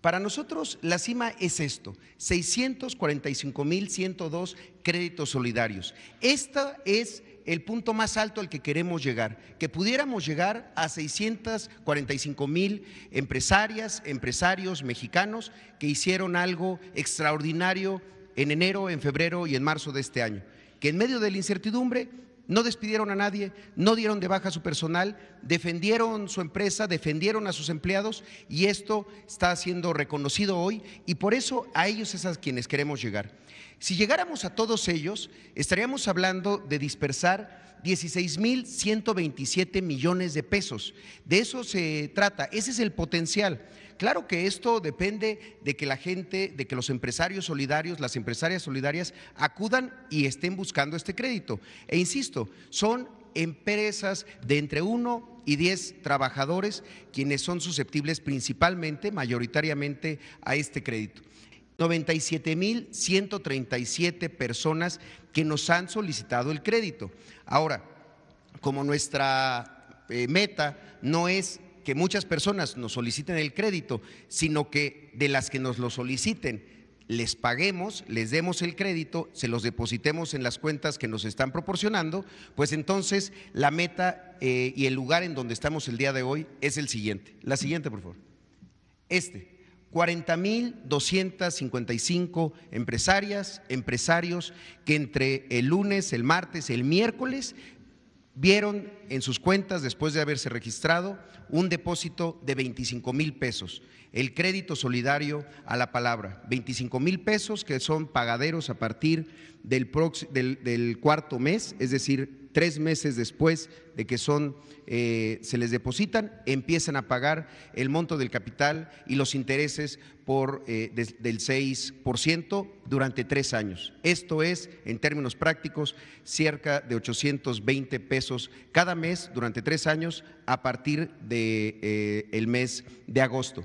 Para nosotros la cima es esto, 645.102 créditos solidarios. Este es el punto más alto al que queremos llegar, que pudiéramos llegar a 645.000 mil empresarias, empresarios mexicanos que hicieron algo extraordinario en enero, en febrero y en marzo de este año, que en medio de la incertidumbre no despidieron a nadie, no dieron de baja a su personal, defendieron su empresa, defendieron a sus empleados y esto está siendo reconocido hoy y por eso a ellos es a quienes queremos llegar. Si llegáramos a todos ellos, estaríamos hablando de dispersar 16.127 millones de pesos. De eso se trata, ese es el potencial. Claro que esto depende de que la gente, de que los empresarios solidarios, las empresarias solidarias acudan y estén buscando este crédito. E insisto, son empresas de entre uno y 10 trabajadores quienes son susceptibles principalmente, mayoritariamente, a este crédito. 97.137 personas que nos han solicitado el crédito. Ahora, como nuestra eh, meta no es que muchas personas nos soliciten el crédito, sino que de las que nos lo soliciten, les paguemos, les demos el crédito, se los depositemos en las cuentas que nos están proporcionando, pues entonces la meta eh, y el lugar en donde estamos el día de hoy es el siguiente. La siguiente, por favor. Este. 40.255 empresarias, empresarios que entre el lunes, el martes, el miércoles vieron en sus cuentas, después de haberse registrado, un depósito de 25 mil pesos, el crédito solidario a la palabra, 25 mil pesos que son pagaderos a partir del cuarto mes, es decir, tres meses después de que son, eh, se les depositan, empiezan a pagar el monto del capital y los intereses por, eh, del 6% durante tres años. Esto es, en términos prácticos, cerca de 820 pesos cada mes durante tres años a partir del de, eh, mes de agosto.